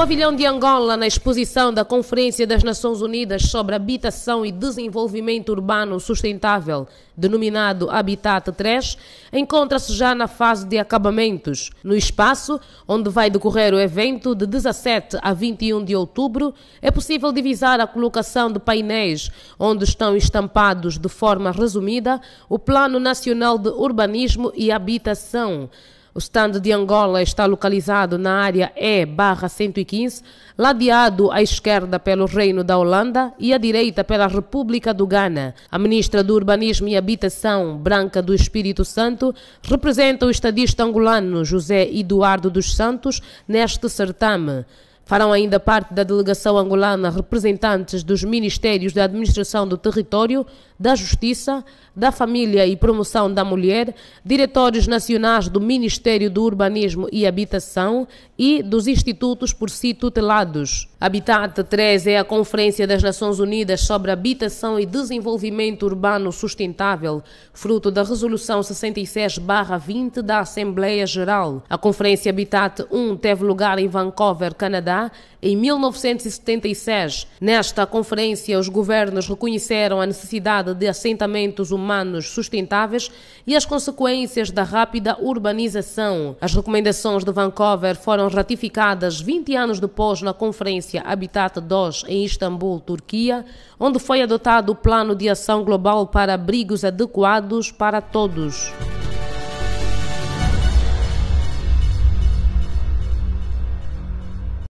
pavilhão de Angola, na exposição da Conferência das Nações Unidas sobre Habitação e Desenvolvimento Urbano Sustentável, denominado Habitat 3, encontra-se já na fase de acabamentos. No espaço, onde vai decorrer o evento de 17 a 21 de outubro, é possível divisar a colocação de painéis, onde estão estampados de forma resumida o Plano Nacional de Urbanismo e Habitação o stand de Angola está localizado na área E-115, ladeado à esquerda pelo Reino da Holanda e à direita pela República do Ghana. A ministra do Urbanismo e Habitação, Branca do Espírito Santo, representa o estadista angolano José Eduardo dos Santos neste certame. Farão ainda parte da delegação angolana representantes dos Ministérios da Administração do Território, da Justiça, da Família e Promoção da Mulher, diretores nacionais do Ministério do Urbanismo e Habitação e dos institutos por si tutelados. Habitat 3 é a Conferência das Nações Unidas sobre Habitação e Desenvolvimento Urbano Sustentável, fruto da Resolução 66-20 da Assembleia Geral. A Conferência Habitat 1 teve lugar em Vancouver, Canadá, em 1976. Nesta conferência, os governos reconheceram a necessidade de assentamentos humanos sustentáveis e as consequências da rápida urbanização. As recomendações de Vancouver foram ratificadas 20 anos depois na Conferência Habitat 2 em Istambul, Turquia, onde foi adotado o Plano de Ação Global para Abrigos Adequados para Todos.